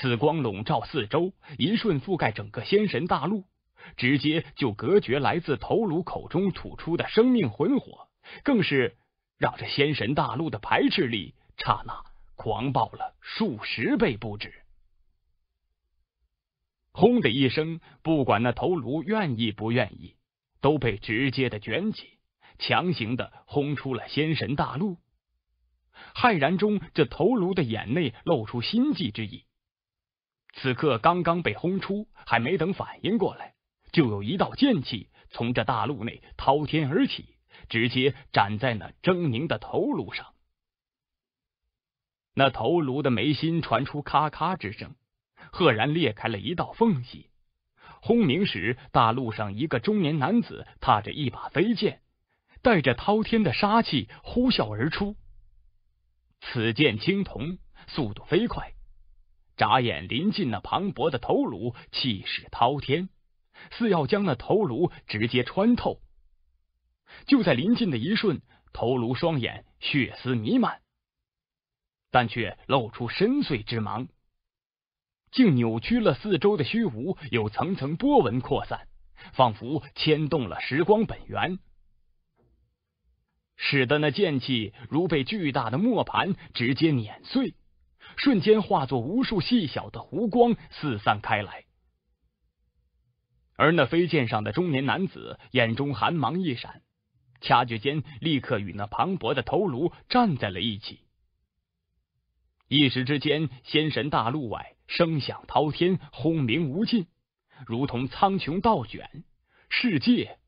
紫光笼罩四周，一瞬覆盖整个仙神大陆，直接就隔绝来自头颅口中吐出的生命魂火，更是让这仙神大陆的排斥力刹那狂暴了数十倍不止。轰的一声，不管那头颅愿意不愿意，都被直接的卷起，强行的轰出了仙神大陆。骇然中，这头颅的眼内露出心悸之意。此刻刚刚被轰出，还没等反应过来，就有一道剑气从这大陆内滔天而起，直接斩在那狰狞的头颅上。那头颅的眉心传出咔咔之声，赫然裂开了一道缝隙。轰鸣时，大陆上一个中年男子踏着一把飞剑，带着滔天的杀气呼啸而出。此剑青铜，速度飞快。眨眼临近那磅礴的头颅，气势滔天，似要将那头颅直接穿透。就在临近的一瞬，头颅双眼血丝弥漫，但却露出深邃之芒，竟扭曲了四周的虚无，有层层波纹扩散，仿佛牵动了时光本源，使得那剑气如被巨大的磨盘直接碾碎。瞬间化作无数细小的弧光四散开来，而那飞剑上的中年男子眼中寒芒一闪，掐诀间立刻与那磅礴的头颅站在了一起。一时之间，仙神大陆外声响滔天，轰鸣无尽，如同苍穹倒卷，世界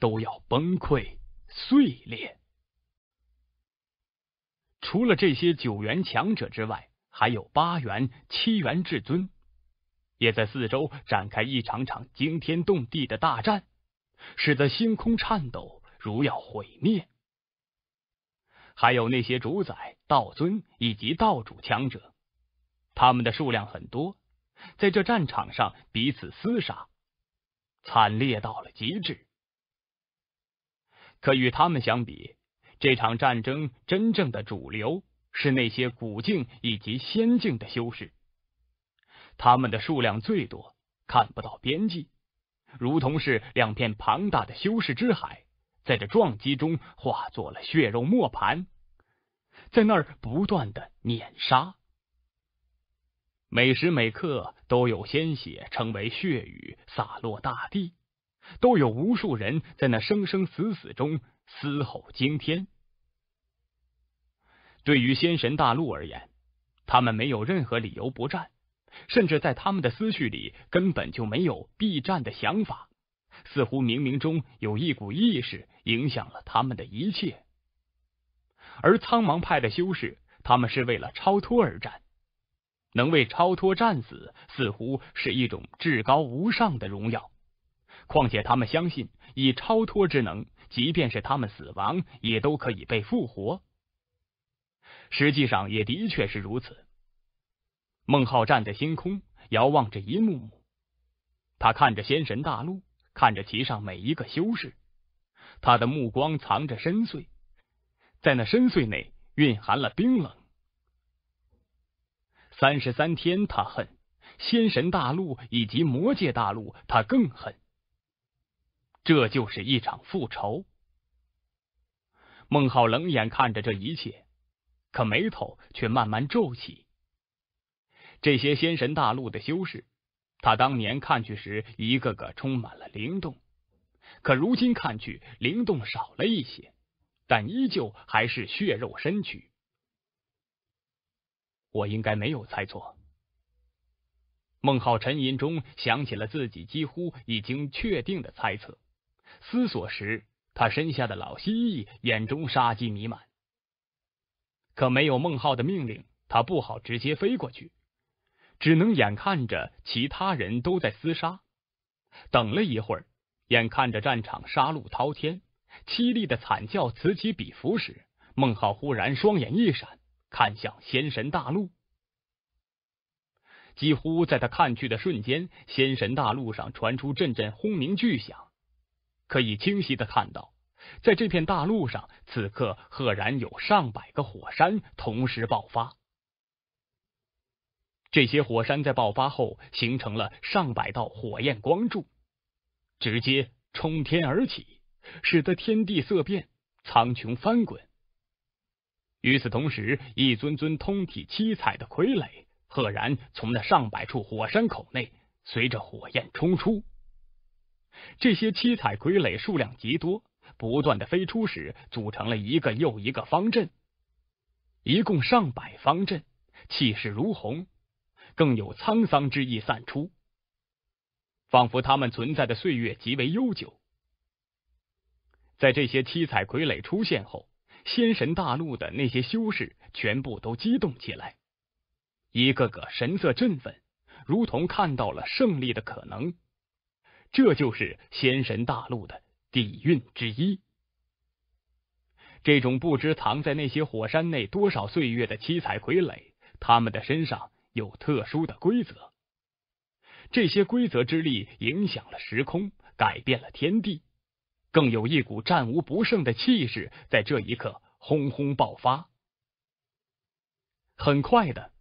都要崩溃碎裂。除了这些九元强者之外，还有八元、七元至尊，也在四周展开一场场惊天动地的大战，使得星空颤抖，如要毁灭。还有那些主宰、道尊以及道主强者，他们的数量很多，在这战场上彼此厮杀，惨烈到了极致。可与他们相比，这场战争真正的主流。是那些古境以及仙境的修士，他们的数量最多，看不到边际，如同是两片庞大的修士之海，在这撞击中化作了血肉磨盘，在那儿不断的碾杀，每时每刻都有鲜血成为血雨洒落大地，都有无数人在那生生死死中嘶吼惊天。对于仙神大陆而言，他们没有任何理由不战，甚至在他们的思绪里根本就没有避战的想法。似乎冥冥中有一股意识影响了他们的一切。而苍茫派的修士，他们是为了超脱而战，能为超脱战死，似乎是一种至高无上的荣耀。况且他们相信，以超脱之能，即便是他们死亡，也都可以被复活。实际上也的确是如此。孟浩站在星空，遥望着一幕幕。他看着仙神大陆，看着其上每一个修士。他的目光藏着深邃，在那深邃内蕴含了冰冷。三十三天，他恨仙神大陆，以及魔界大陆，他更恨。这就是一场复仇。孟浩冷眼看着这一切。可眉头却慢慢皱起。这些仙神大陆的修士，他当年看去时，一个个充满了灵动；可如今看去，灵动少了一些，但依旧还是血肉身躯。我应该没有猜错。孟浩沉吟中想起了自己几乎已经确定的猜测，思索时，他身下的老蜥蜴眼中杀机弥漫。可没有孟浩的命令，他不好直接飞过去，只能眼看着其他人都在厮杀。等了一会儿，眼看着战场杀戮滔天，凄厉的惨叫此起彼伏时，孟浩忽然双眼一闪，看向仙神大陆。几乎在他看去的瞬间，仙神大陆上传出阵阵轰鸣巨响，可以清晰的看到。在这片大陆上，此刻赫然有上百个火山同时爆发。这些火山在爆发后，形成了上百道火焰光柱，直接冲天而起，使得天地色变，苍穹翻滚。与此同时，一尊尊通体七彩的傀儡赫然从那上百处火山口内随着火焰冲出。这些七彩傀儡数量极多。不断的飞出时，组成了一个又一个方阵，一共上百方阵，气势如虹，更有沧桑之意散出，仿佛他们存在的岁月极为悠久。在这些七彩傀儡出现后，仙神大陆的那些修士全部都激动起来，一个个神色振奋，如同看到了胜利的可能。这就是仙神大陆的。底蕴之一，这种不知藏在那些火山内多少岁月的七彩傀儡，他们的身上有特殊的规则，这些规则之力影响了时空，改变了天地，更有一股战无不胜的气势在这一刻轰轰爆发。很快的，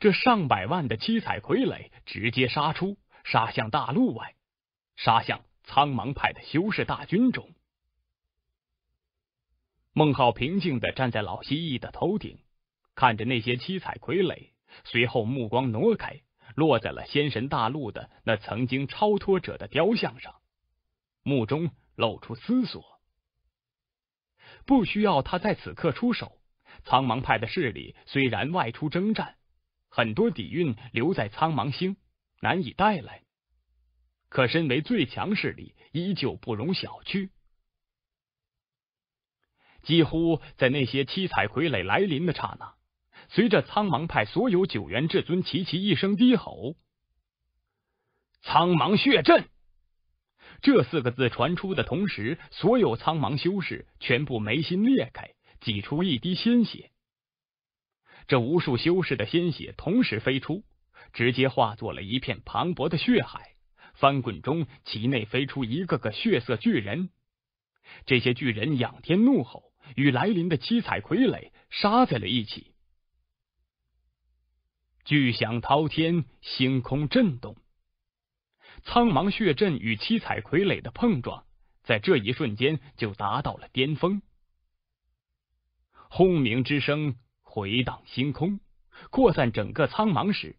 这上百万的七彩傀儡直接杀出，杀向大陆外，杀向。苍茫派的修士大军中，孟浩平静的站在老蜥蜴的头顶，看着那些七彩傀儡，随后目光挪开，落在了仙神大陆的那曾经超脱者的雕像上，目中露出思索。不需要他在此刻出手，苍茫派的势力虽然外出征战，很多底蕴留在苍茫星，难以带来。可，身为最强势力，依旧不容小觑。几乎在那些七彩傀儡来临的刹那，随着苍茫派所有九元至尊齐齐一声低吼，“苍茫血阵”这四个字传出的同时，所有苍茫修士全部眉心裂开，挤出一滴鲜血。这无数修士的鲜血同时飞出，直接化作了一片磅礴的血海。翻滚中，其内飞出一个个血色巨人。这些巨人仰天怒吼，与来临的七彩傀儡杀在了一起。巨响滔天，星空震动。苍茫血阵与七彩傀儡的碰撞，在这一瞬间就达到了巅峰。轰鸣之声回荡星空，扩散整个苍茫时，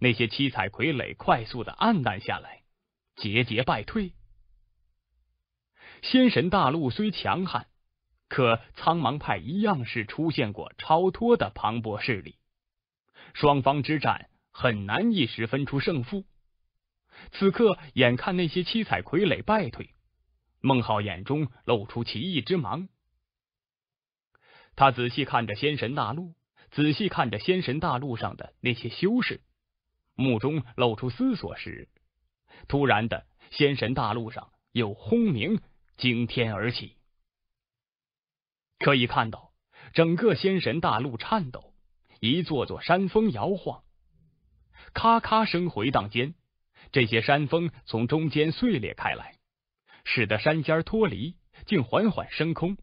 那些七彩傀儡快速的暗淡下来。节节败退。仙神大陆虽强悍，可苍茫派一样是出现过超脱的磅礴势力。双方之战很难一时分出胜负。此刻，眼看那些七彩傀儡败退，孟浩眼中露出奇异之芒。他仔细看着仙神大陆，仔细看着仙神大陆上的那些修士，目中露出思索时。突然的，仙神大陆上有轰鸣惊天而起，可以看到整个仙神大陆颤抖，一座座山峰摇晃，咔咔声回荡间，这些山峰从中间碎裂开来，使得山尖脱离，竟缓缓升空。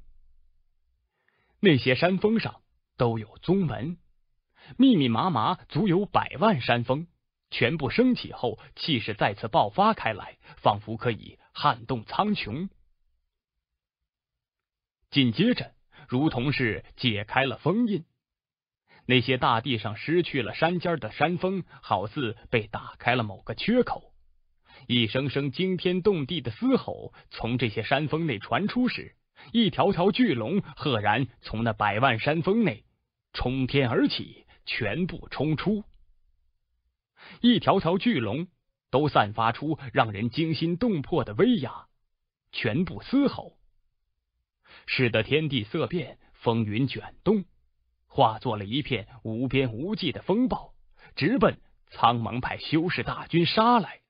那些山峰上都有宗门，密密麻麻，足有百万山峰。全部升起后，气势再次爆发开来，仿佛可以撼动苍穹。紧接着，如同是解开了封印，那些大地上失去了山尖的山峰，好似被打开了某个缺口。一声声惊天动地的嘶吼从这些山峰内传出时，一条条巨龙赫然从那百万山峰内冲天而起，全部冲出。一条条巨龙都散发出让人惊心动魄的威压，全部嘶吼，使得天地色变，风云卷动，化作了一片无边无际的风暴，直奔苍茫派修士大军杀来。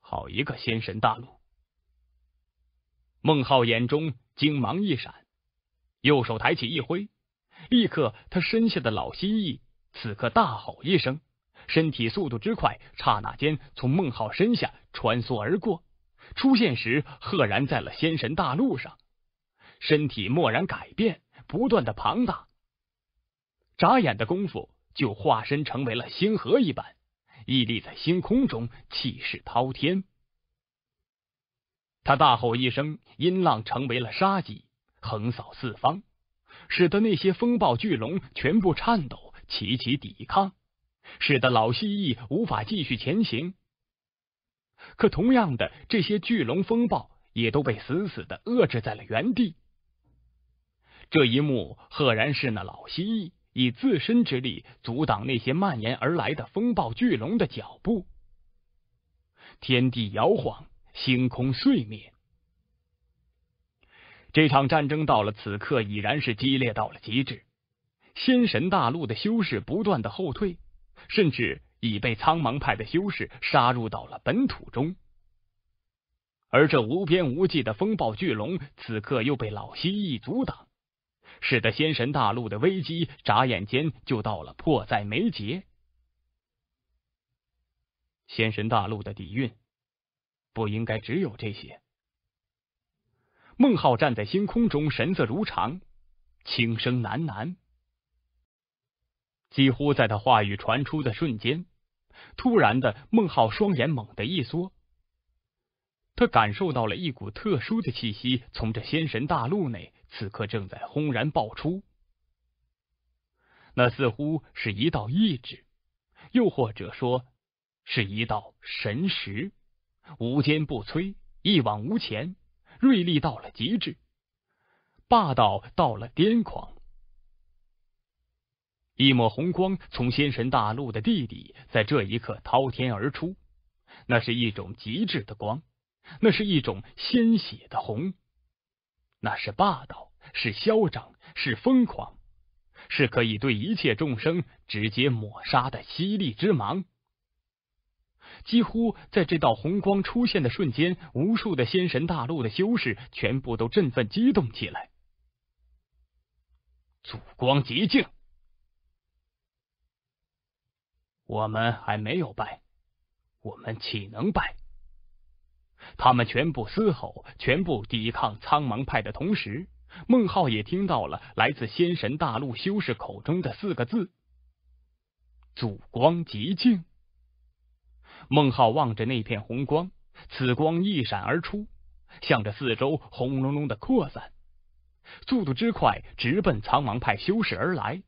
好一个仙神大陆！孟浩眼中精芒一闪，右手抬起一挥，立刻他身下的老蜥蜴。此刻大吼一声，身体速度之快，刹那间从孟浩身下穿梭而过，出现时赫然在了仙神大陆上。身体蓦然改变，不断的庞大，眨眼的功夫就化身成为了星河一般，屹立在星空中，气势滔天。他大吼一声，音浪成为了杀机，横扫四方，使得那些风暴巨龙全部颤抖。齐齐抵抗，使得老蜥蜴无法继续前行。可同样的，这些巨龙风暴也都被死死的遏制在了原地。这一幕赫然是那老蜥蜴以自身之力阻挡那些蔓延而来的风暴巨龙的脚步。天地摇晃，星空碎灭。这场战争到了此刻，已然是激烈到了极致。仙神大陆的修士不断的后退，甚至已被苍茫派的修士杀入到了本土中。而这无边无际的风暴巨龙，此刻又被老蜥蜴阻挡，使得仙神大陆的危机眨眼间就到了迫在眉睫。仙神大陆的底蕴，不应该只有这些。孟浩站在星空中，神色如常，轻声喃喃。几乎在他话语传出的瞬间，突然的，孟浩双眼猛地一缩。他感受到了一股特殊的气息从这仙神大陆内，此刻正在轰然爆出。那似乎是一道意志，又或者说是一道神识，无坚不摧，一往无前，锐利到了极致，霸道到了癫狂。一抹红光从仙神大陆的地底在这一刻滔天而出，那是一种极致的光，那是一种鲜血的红，那是霸道，是嚣张，是疯狂，是可以对一切众生直接抹杀的犀利之芒。几乎在这道红光出现的瞬间，无数的仙神大陆的修士全部都振奋激动起来。祖光极境。我们还没有败，我们岂能败？他们全部嘶吼，全部抵抗苍茫派的同时，孟浩也听到了来自仙神大陆修士口中的四个字：“祖光极境。”孟浩望着那片红光，此光一闪而出，向着四周轰隆隆的扩散，速度之快，直奔苍茫派修士而来。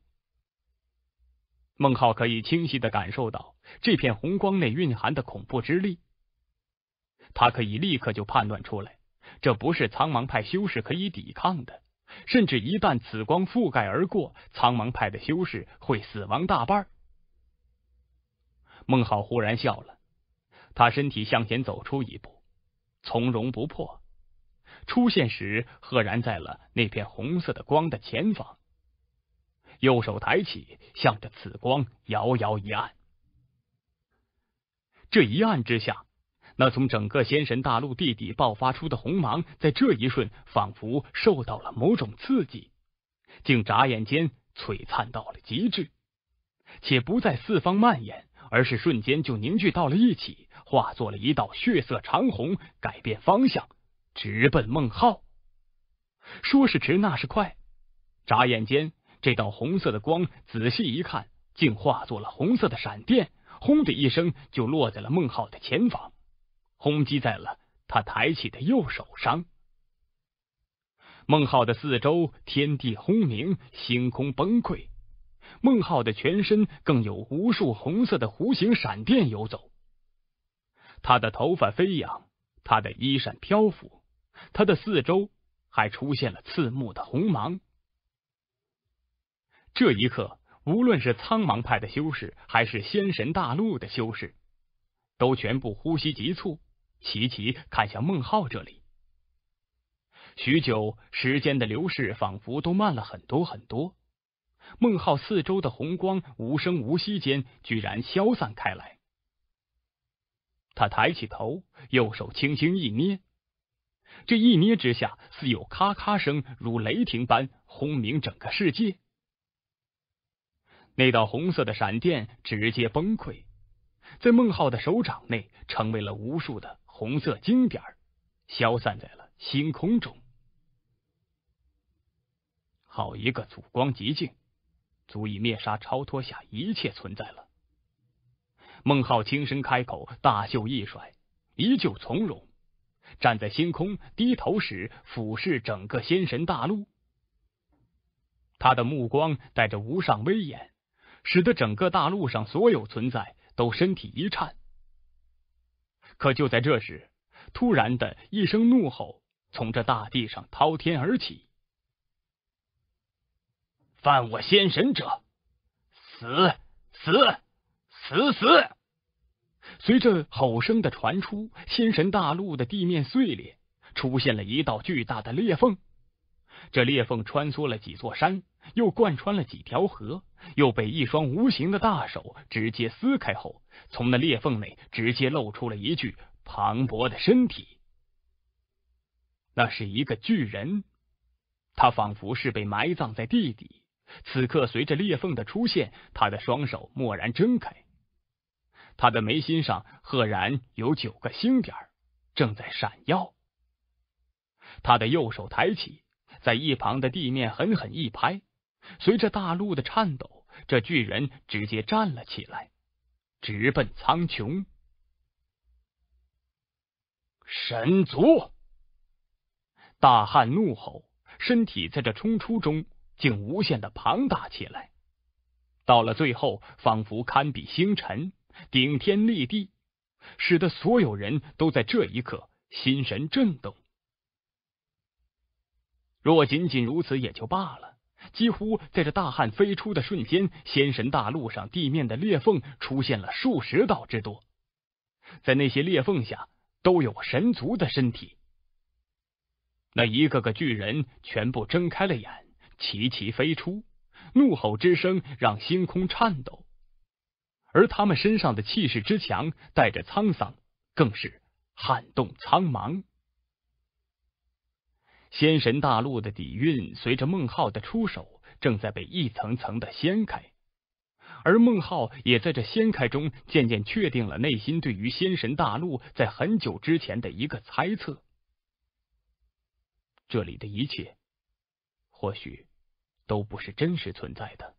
孟浩可以清晰的感受到这片红光内蕴含的恐怖之力，他可以立刻就判断出来，这不是苍茫派修士可以抵抗的，甚至一旦紫光覆盖而过，苍茫派的修士会死亡大半。孟浩忽然笑了，他身体向前走出一步，从容不迫，出现时赫然在了那片红色的光的前方。右手抬起，向着紫光遥遥一按。这一按之下，那从整个仙神大陆地底爆发出的红芒，在这一瞬仿佛受到了某种刺激，竟眨眼间璀璨到了极致，且不在四方蔓延，而是瞬间就凝聚到了一起，化作了一道血色长虹，改变方向，直奔孟浩。说时迟，那是快，眨眼间。这道红色的光，仔细一看，竟化作了红色的闪电，轰的一声，就落在了孟浩的前方，轰击在了他抬起的右手上。孟浩的四周，天地轰鸣，星空崩溃。孟浩的全身更有无数红色的弧形闪电游走，他的头发飞扬，他的衣衫漂浮，他的四周还出现了刺目的红芒。这一刻，无论是苍茫派的修士，还是仙神大陆的修士，都全部呼吸急促，齐齐看向孟浩这里。许久，时间的流逝仿佛都慢了很多很多。孟浩四周的红光无声无息间，居然消散开来。他抬起头，右手轻轻一捏，这一捏之下，似有咔咔声，如雷霆般轰鸣整个世界。那道红色的闪电直接崩溃，在孟浩的手掌内成为了无数的红色晶点，消散在了星空中。好一个祖光极境，足以灭杀超脱下一切存在了。孟浩轻声开口，大袖一甩，依旧从容，站在星空，低头时俯视整个仙神大陆。他的目光带着无上威严。使得整个大陆上所有存在都身体一颤。可就在这时，突然的一声怒吼从这大地上滔天而起：“犯我仙神者，死死死死！”随着吼声的传出，仙神大陆的地面碎裂，出现了一道巨大的裂缝。这裂缝穿梭了几座山，又贯穿了几条河，又被一双无形的大手直接撕开后，从那裂缝内直接露出了一具磅礴的身体。那是一个巨人，他仿佛是被埋葬在地底，此刻随着裂缝的出现，他的双手蓦然睁开，他的眉心上赫然有九个星点正在闪耀，他的右手抬起。在一旁的地面狠狠一拍，随着大陆的颤抖，这巨人直接站了起来，直奔苍穹。神族大汉怒吼，身体在这冲出中竟无限的庞大起来，到了最后，仿佛堪比星辰，顶天立地，使得所有人都在这一刻心神震动。若仅仅如此也就罢了。几乎在这大汉飞出的瞬间，仙神大陆上地面的裂缝出现了数十道之多，在那些裂缝下都有神族的身体。那一个个巨人全部睁开了眼，齐齐飞出，怒吼之声让星空颤抖，而他们身上的气势之强，带着沧桑，更是撼动苍茫。仙神大陆的底蕴，随着孟浩的出手，正在被一层层的掀开，而孟浩也在这掀开中，渐渐确定了内心对于仙神大陆在很久之前的一个猜测。这里的一切，或许都不是真实存在的。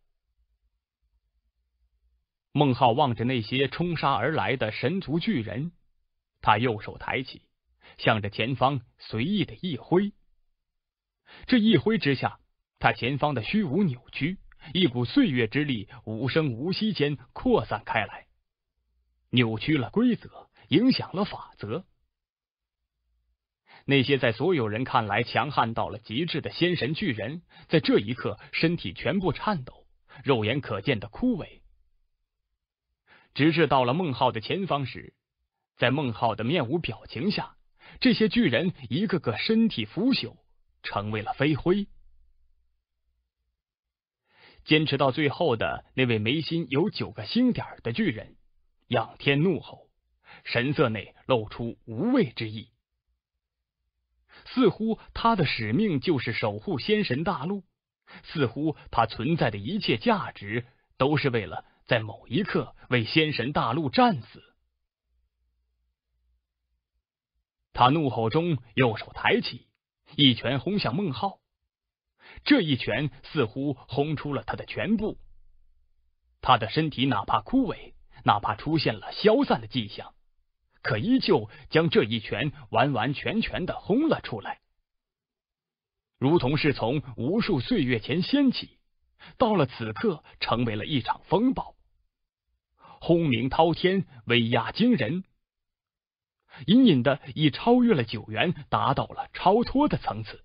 孟浩望着那些冲杀而来的神族巨人，他右手抬起，向着前方随意的一挥。这一挥之下，他前方的虚无扭曲，一股岁月之力无声无息间扩散开来，扭曲了规则，影响了法则。那些在所有人看来强悍到了极致的仙神巨人，在这一刻身体全部颤抖，肉眼可见的枯萎。直至到了孟浩的前方时，在孟浩的面无表情下，这些巨人一个个身体腐朽。成为了飞灰。坚持到最后的那位眉心有九个星点的巨人，仰天怒吼，神色内露出无畏之意。似乎他的使命就是守护仙神大陆，似乎他存在的一切价值都是为了在某一刻为仙神大陆战死。他怒吼中，右手抬起。一拳轰向孟浩，这一拳似乎轰出了他的全部。他的身体哪怕枯萎，哪怕出现了消散的迹象，可依旧将这一拳完完全全的轰了出来，如同是从无数岁月前掀起，到了此刻成为了一场风暴，轰鸣滔天，威压惊人。隐隐的，已超越了九元，达到了超脱的层次。